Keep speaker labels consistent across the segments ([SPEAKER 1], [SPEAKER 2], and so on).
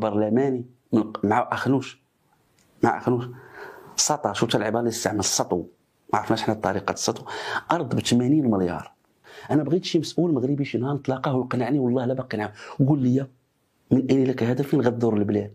[SPEAKER 1] برلماني مع اخنوش مع اخنوش سطا شفت العباره اللي استعمل السطو ما عرفناش حنا طريقه السطو ارض ب 80 مليار انا بغيت شي مسؤول مغربي شي نهار نتلاقاه ويقنعني والله لا باقي نعم قول لي من اين لك هذا فين غدور البلاد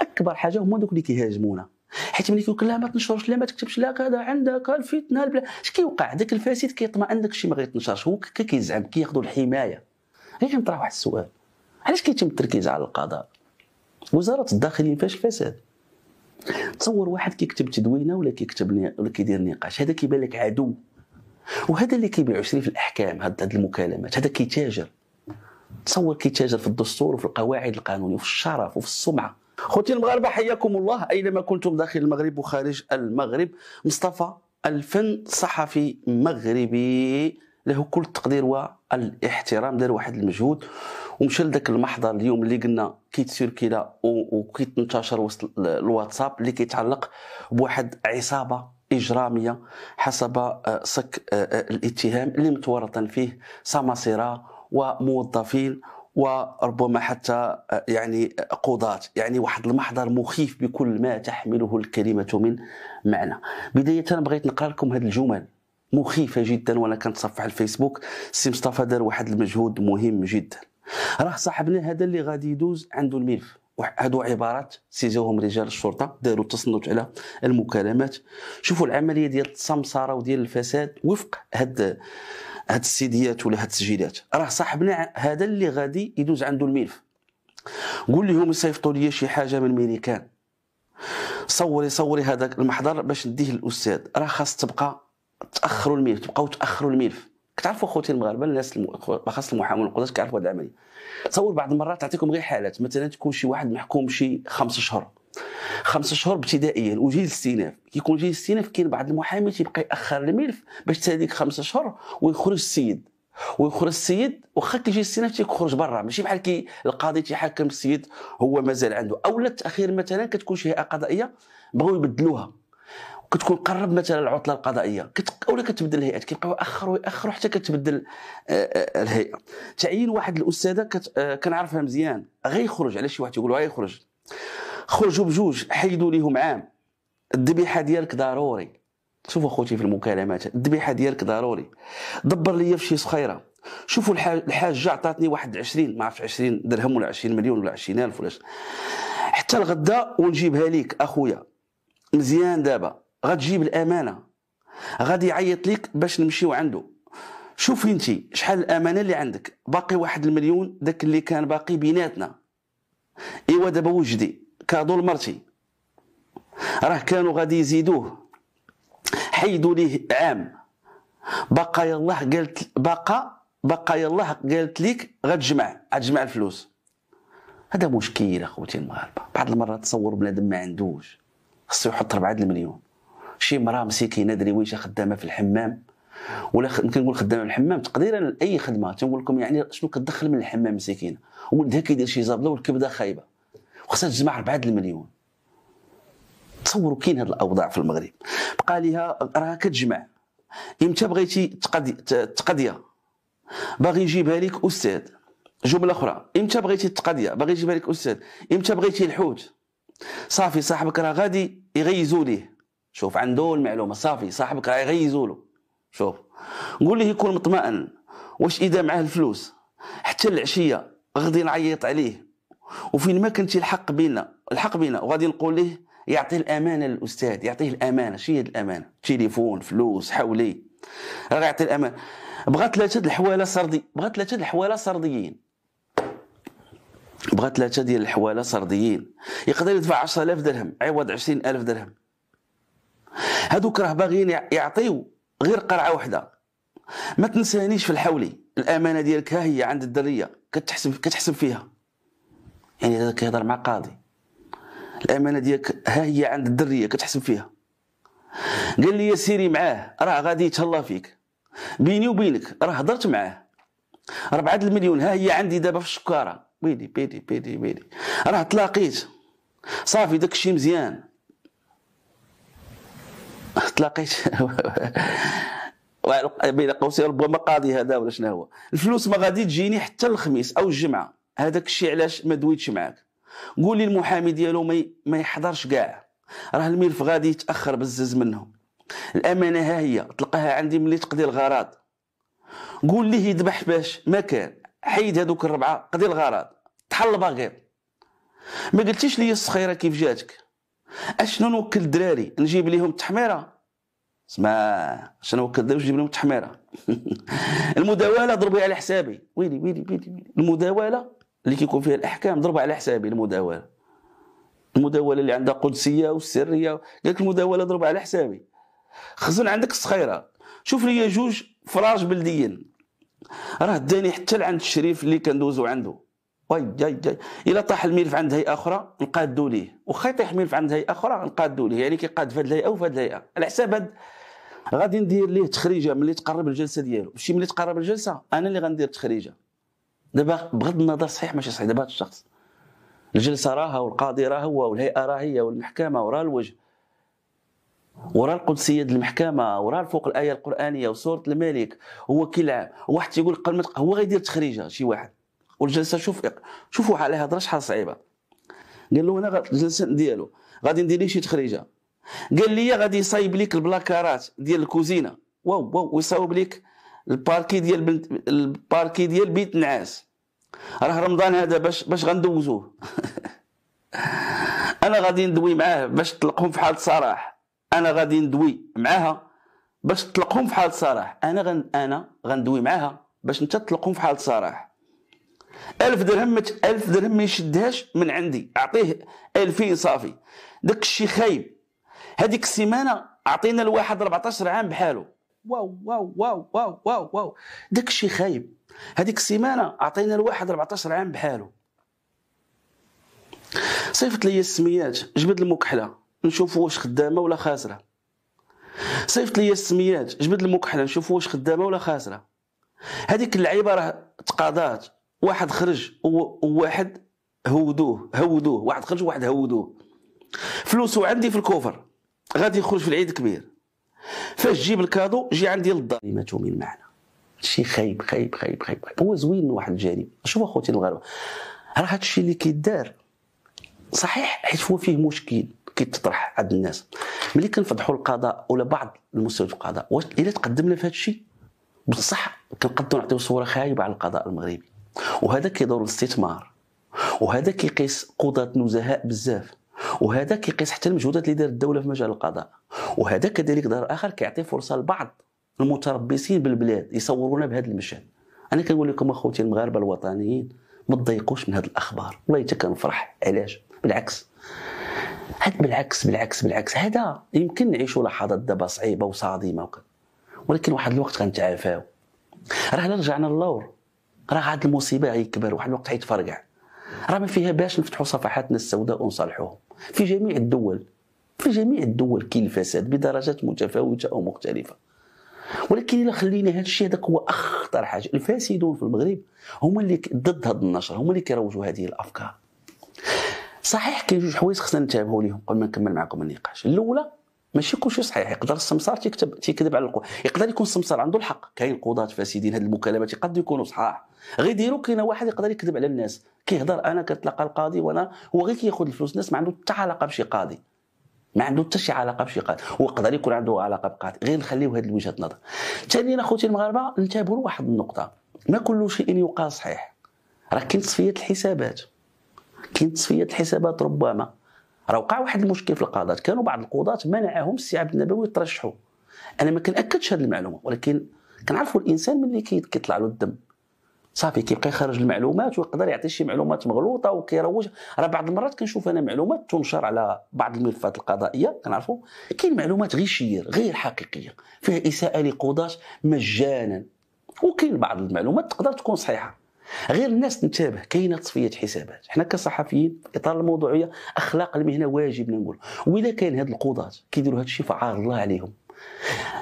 [SPEAKER 1] اكبر حاجه هما دوك اللي كيهاجمونا حيت ملي كيقول لا ما تنشرش لا ما تكتبش لا كذا عندك الفتنه البلا اش كيوقع داك الفاسد كيطمئن شي ما غيتنشرش هو كيزعم كياخذوا الحمايه غير كنطرح واحد السؤال علاش كيتم التركيز على القضاء وزاره الداخليه فاش الفساد تصور واحد كيكتب تدوينه ولا كيكتب ولا كيدير نقاش هذا كيبان لك عدو وهذا اللي كيبيع عشرين في الاحكام هاد المكالمات هذا كيتاجر تصور كيتاجر في الدستور وفي القواعد القانونيه وفي الشرف وفي السمعه خوتي المغاربه حياكم الله اينما كنتم داخل المغرب وخارج المغرب مصطفى الفن صحفي مغربي له كل التقدير والاحترام دار واحد المجهود ومشى لذاك المحضر اليوم اللي قلنا كيتسيركيلا وكيتنتشر وسط الواتساب اللي كيتعلق بواحد عصابه اجراميه حسب صك آه، آه، آه، الاتهام اللي متورطا فيه سماسره وموظفين وربما حتى يعني قضاة يعني واحد المحضر مخيف بكل ما تحمله الكلمة من معنى بداية بغيت نقرأ لكم هذه الجمل مخيفه جدا وانا كنتصفح الفيسبوك سي مصطفى دار واحد المجهود مهم جدا راه صاحبنا هذا اللي غادي يدوز عنده الملف هادو عبارات سيزوهم رجال الشرطه داروا التصنت على المكالمات شوفوا العمليه ديال السمسره وديال الفساد وفق هاد هاد السيديات ولا هاد التسجيلات راه صاحبنا هذا اللي غادي يدوز عنده الملف قول لهم يصيفطوا لي شي حاجه من ميريكان صوري صوري هذاك المحضر باش نديه للاستاذ راه خاص تبقى تاخروا الملف تبقاو تاخروا الملف كتعرفوا خوتي المغاربه الناس خاص المحامون القضاة كيعرفوا هذه العمليه تصور بعض المرات تعطيكم غير حالات مثلا تكون شي واحد محكوم شي خمس شهور خمس شهور ابتدائيا وجيل الاستئناف كيكون جيل الاستئناف كاين بعض المحامي تيبقى ياخر الملف باش حتى هذيك خمس شهور ويخرج السيد ويخرج السيد واخا كيجي الاستئناف تيخرج برا ماشي بحال كي القاضي تيحكم السيد هو مازال عنده اولا التاخير مثلا كتكون شي هيئه قضائيه بغاو يبدلوها كتكون قرب مثلا العطله القضائيه كت... ولا كتبدل الهيئات كيبقاو ياخروا ياخروا حتى كتبدل آه، آه، الهيئه تعيين واحد الاستاذه كت... آه، كنعرفها مزيان غيخرج على شي واحد يقول غيخرج خرجوا بجوج حيدوا ليهم عام الذبيحه ديالك ضروري شوفوا اخوتي في المكالمات الذبيحه ديالك ضروري دبر لي في شي صخيره شوفوا الحاجه عطاتني واحد 20 ما عرفت 20 درهم ولا 20 مليون ولا 20000 ولا حتى الغداء ونجيبها ليك اخويا مزيان دابا غتجيب الامانه غادي يعيط ليك باش نمشيو عنده شوفي انت شحال الامانه اللي عندك باقي واحد المليون داك اللي كان باقي بيناتنا ايوا دابا وجدي كادو لمرتي راه كانوا غادي يزيدوه حيدوا ليه عام بقى الله قالت بقى بقى الله قالت ليك غتجمع غتجمع الفلوس هذا مشكل اخوتي المغاربه بعض المرات تصور بنادم ما عندوش خصو يحط 4 المليون شي مراه مسكينه درويشه خدامه في الحمام ولا كنقول نقول خدامه في الحمام تقديرا لاي خدمه تنقول لكم يعني شنو كتدخل من الحمام مسكينه ولدها كيدير شي زبله والكبده خايبه وخاصها تجمع 4 المليون تصوروا كاين هذه الاوضاع في المغرب بقى ليها راها كتجمع امتى بغيتي تقضي تقضيه باغي يجيبها لك استاذ جمله اخرى امتى بغيتي التقضيه باغي يجيبها لك استاذ امتى بغيتي الحوت صافي صاحبك راه غادي يغيزوا ليه شوف عنده المعلومه صافي صاحبك راه يغيزوا له شوف قول ليه يكون مطمئن واش اذا معاه الفلوس حتى العشيه غادي نعيط عليه وفين ما كنت الحق بينا الحق بينا وغادي نقول ليه يعطيه الامانه للاستاذ يعطيه الامانه شنو هي الامانه تليفون فلوس حولي راه يعطي الامانه بغا ثلاثه الحواله سردي بغا ثلاثه الحواله سرديين بغا ثلاثه ديال الحواله سرديين يقدر يدفع 10000 درهم عوض 20000 درهم هذوك راه باغيين يعطيو غير قرعه واحده ما تنسانيش في الحولي الامانه ديالك ها هي عند الدريه كتحسب كتحسب فيها يعني هذا كيهضر مع قاضي الامانه ديالك ها هي عند الدريه كتحسب فيها قال لي سيري معاه راه غادي يتهلا فيك بيني وبينك راه هضرت معاه ربعة المليون ها هي عندي دابا في الشكاره بيدي بيدي بيدي بيدي راه تلاقيت صافي داك الشيء مزيان تلاقيت بين قوسين ربما قاضي هذا ولا شنو هو الفلوس ما غادي تجيني حتى الخميس او الجمعه هذاك الشيء علاش ما دويتش معاك قول لي المحامي ديالو ما يحضرش كاع راه الملف غادي يتاخر بزز منهم الامانه ها هي تلقاها عندي ملي تقضي الغراض قول لي يذبح باش ما كان حيد هذوك الربعه قضي الغراض تحل باغير ما قلتيش لي الصخيره كيف جاتك اشنو نوكل الدراري نجيب ليهم التحميره اسمع عشان هو كذاب جيب لهم التحميره المداوله ضربي على حسابي ويلي ويلي ويلي, المداوله اللي كيكون فيها الاحكام ضربها على حسابي المداوله المداوله اللي عندها قدسيه والسريه قالك المداوله ضربها على حسابي خزن عندك الصخيره شوف لي جوج فراج بلديين راه داني حتى لعند الشريف اللي كندوزو عنده واي جاي جاي الا طاح الملف عند هيئه اخرى نقادوا ليه وخا يطيح الملف عند هيئه اخرى نقادوا ليه يعني كيقاد في هذه الهيئه وفي هذه الهيئه على حساب هاد غادي ندير ليه تخريجه ملي تقرب الجلسه ديالو ماشي ملي تقرب الجلسه انا اللي غندير تخريجه دابا بغض النظر صحيح ماشي صحيح دابا هذا الشخص الجلسه راها والقاضي راه هو والهيئه راه هي والمحكمه وراه الوجه وراه القدسيه ديال المحكمه وراه فوق الايه القرانيه وسوره الملك هو كيلعب واحد تيقول قبل هو غيدير تخريجه شي واحد والجلسه شوف شوفوا عليها هضره شحال صعيبه قال له انا الجلسه ديالو غادي ندير ليه شي تخريجه قال لي غادي يصايب ليك البلاكارات ديال الكوزينه واو واو ويصاوب ليك الباركي ديال بنت الباركي ديال بيت نعاس راه رمضان هذا باش باش غندوزوه انا غادي ندوي معاه باش تطلقهم في حاله صراح انا غادي ندوي معاها باش تطلقهم في حاله صراح انا غن انا غندوي معاها باش انت تطلقهم في حاله صراح ألف درهم ألف درهم ما يشدهاش من عندي أعطيه ألفين صافي داك الشيء خايب هذيك السيمانة أعطينا الواحد 14 عام بحاله واو واو واو واو واو واو داك الشيء خايب هذيك السيمانة أعطينا الواحد 14 عام بحاله صيفط لي السميات جبد المكحلة نشوف واش خدامة ولا خاسرة صيفط لي السميات جبد المكحلة نشوف واش خدامة ولا خاسرة هذيك اللعيبه راه تقاضات واحد خرج وواحد هودوه هودوه واحد خرج وواحد هودوه فلوسو عندي في الكوفر غادي يخرج في العيد الكبير فاش جيب الكادو جي عندي للدار ما من معنى شي خايب خايب خايب خايب هو زوين من واحد الجانب شوف اخوتي المغاربه راه هادشي اللي كيدار صحيح حيت هو فيه مشكل كيتطرح عند الناس ملي كنفضحوا القضاء ولا بعض المستوى القضاء واش الا تقدمنا في هادشي بصح كنقدروا نعطيو صوره خايبه على القضاء المغربي وهذا كيدور الاستثمار وهذا كيقيس قضاة نزهاء بزاف وهذا كيقيس حتى المجهودات اللي دارت الدوله في مجال القضاء وهذا كذلك دار اخر كيعطي فرصه لبعض المتربصين بالبلاد يصورونا بهذا المشهد انا كنقول لكم اخوتي المغاربه الوطنيين ما تضايقوش من هذه الاخبار والله حتى كنفرح علاش بالعكس هاد بالعكس بالعكس بالعكس هذا يمكن نعيشوا لحظات دابا صعيبه وصادمه ولكن واحد الوقت غنتعافاو راه رجعنا للور راه هاد المصيبه غيكبر واحد الوقت غيتفركع راه ما فيها باش نفتحوا صفحاتنا السوداء ونصالحوهم في جميع الدول في جميع الدول كاين الفساد بدرجات متفاوته او مختلفه ولكن الا خلينا هذا الشيء هذاك هو اخطر حاجه الفاسدون في المغرب هما اللي ضد هذا النشر هما اللي كيروجوا هذه الافكار صحيح كاين جوج حوايج خصنا نتابعوا ليهم قبل ما نكمل معكم النقاش الاولى ماشي كلشي صحيح يقدر السمسار تيكتب تيكذب على القوة يقدر يكون السمسار عنده الحق كاين قضاة فاسدين هاد المكالمات يقدروا يكونوا صحاح غير ديرو كاين واحد يقدر يكذب على الناس كيهضر انا كتلقى القاضي وانا هو غير كياخذ الفلوس الناس ما عنده حتى علاقه بشي قاضي ما عنده حتى شي علاقه بشي قاضي ويقدر يكون عنده علاقه بقاضي غير نخليو هاد وجهه النظر ثانيا اخوتي المغاربه انتبهوا لواحد النقطه ما كل شيء يقال صحيح راه كاين تصفيه الحسابات كاين تصفيه الحسابات ربما راه وقع واحد المشكل في القضاء كانوا بعض القضاة منعهم السي عبد النبوي يترشحوا انا ما كنأكدش هذه المعلومه ولكن كنعرفوا الانسان ملي كيطلع له الدم صافي كيبقى يخرج المعلومات ويقدر يعطي شي معلومات مغلوطه وكيروج راه بعض المرات كنشوف انا معلومات تنشر على بعض الملفات القضائيه كنعرفوا كاين معلومات غير شير غير حقيقيه فيها اساءه لقضاه مجانا وكاين بعض المعلومات تقدر تكون صحيحه غير الناس تنتبه كاينه تصفيه حسابات حنا كصحفيين في اطار الموضوعيه اخلاق المهنه واجبنا نقول واذا كان هاد القضاة كيديروا هاد الشيء فعار الله عليهم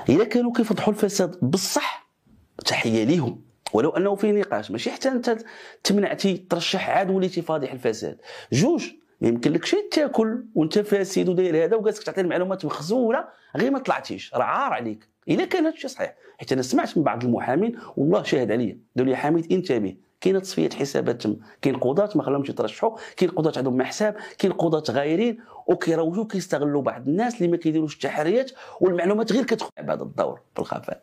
[SPEAKER 1] اذا كانوا كيفضحوا الفساد بالصح تحيه ليهم ولو انه فيه نقاش ماشي حتى انت تمنعتي ترشح عاد وليتي فاضح الفساد جوج ما شي تاكل وانت فاسد وداير هذا وجالسك تعطي المعلومات مخزونه غير ما طلعتيش راه عار عليك الا كان الشيء صحيح حيت انا سمعت من بعض المحامين والله شاهد عليا قالوا لي حميد انتبه كاين تصفيه حسابات تم كاين قضاة ما خلاهمش يترشحوا كاين قضاة عندهم محساب كاين قضاة غايرين وكيروجوا كيستغلوا بعض الناس اللي ما كيديروش التحريات والمعلومات غير كتدخل بعد الدور في الخفاء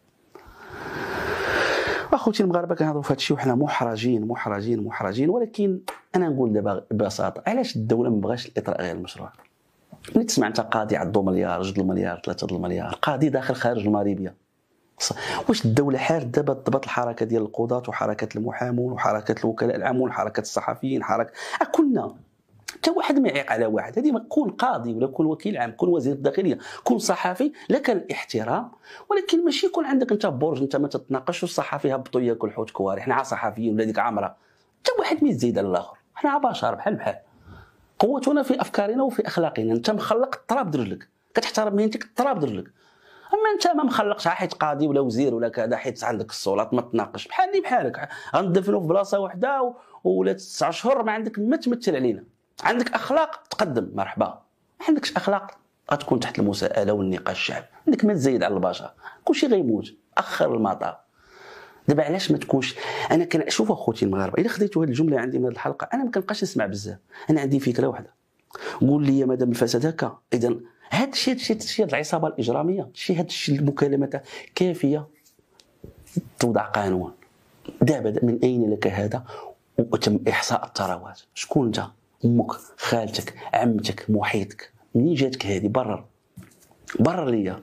[SPEAKER 1] اخوتي المغاربه كنهضروا في هذا الشيء وحنا محرجين محرجين محرجين ولكن انا نقول دابا ببساطه علاش الدوله ما بغاش الاطراء غير المشروع ملي تسمع انت قاضي عندو مليار 2 المليار ثلاثه المليار قاضي داخل خارج المغربيه واش الدوله حارت دابا ضبط الحركه ديال القضاة وحركه المحامون وحركه الوكلاء العامون وحركه الصحفيين حركه كلنا حتى واحد ما يعيق على واحد هذه كون قاضي ولا كون وكيل عام كون وزير الداخليه كون صحفي لك الاحترام ولكن ماشي يكون عندك انت برج انت ما تتناقش والصحفي هبطوا ياكل حوت كواري حنا صحفيين ولا ديك عامره حتى واحد ما يزيد على الاخر حنا بشر بحال بحال قوتنا في افكارنا وفي اخلاقنا انت مخلق التراب درجلك كتحترم مهنتك التراب درجلك اما انت ما مخلقش حيت قاضي ولا وزير ولا كذا حيت عندك السلطات ما تناقش بحالي بحالك غندفنوا في بلاصه وحده ولا تسع شهور ما عندك ما تمثل علينا عندك اخلاق تقدم مرحبا ما عندكش اخلاق غتكون تحت المساءله والنقاش الشعب عندك ما تزيد على البشر كلشي غيموت اخر المطاف دابا علاش ما تكونش انا كنشوف اخوتي المغاربه الا خديتوا هذه الجمله عندي من هذه الحلقه انا ما كنبقاش نسمع بزاف انا عندي فكره واحده قول لي مادام الفساد هكا اذا هاد الشيء هاد الشيء هاد الشيء العصابه الاجراميه شي هاد الشيء المكالمه تاع كافيه توضع قانون دابا من اين لك هذا وتم احصاء الثروات شكون انت امك خالتك عمتك محيطك منين جاتك هذه برر برر ليا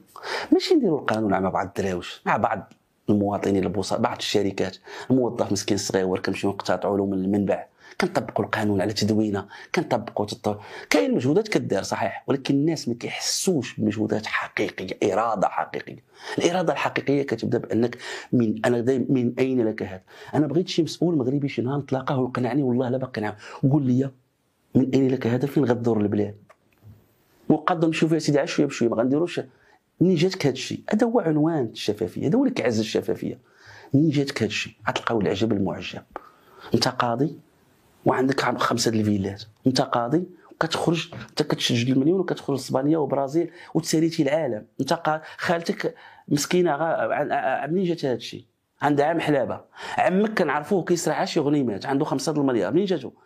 [SPEAKER 1] ماشي نديروا القانون مع بعض الدراوش مع بعض المواطنين البوصه بعض الشركات الموظف مسكين صغير كنمشيو نقتطعوا له من المنبع كنطبقوا القانون على تدوينه كنطبقوا تطور كاين مجهودات كدار صحيح ولكن الناس ما كيحسوش بمجهودات حقيقيه اراده حقيقيه الاراده الحقيقيه كتبدا بانك من انا دايما من اين لك هذا انا بغيت شي مسؤول مغربي شي نهار نتلاقاه ويقنعني والله لا باقي نعم قول لي من اين لك هذا فين غدور البلاد وقد نمشيو يا سيدي عشويه بشويه ما غنديروش منين جاتك هذا الشيء هذا هو عنوان الشفافيه هذا هو اللي كيعز الشفافيه منين جاتك هذا الشيء غتلقاو العجب المعجب انت قاضي وعندك خمسه الفيلات انت قاضي وكتخرج انت كتسجل المليون وكتخرج اسبانيا وبرازيل وتساليتي العالم انت خالتك مسكينه منين جات هذا الشيء عندها عام حلابه عمك كنعرفوه كيسرع شي غنيمات عنده خمسه المليار منين جاتو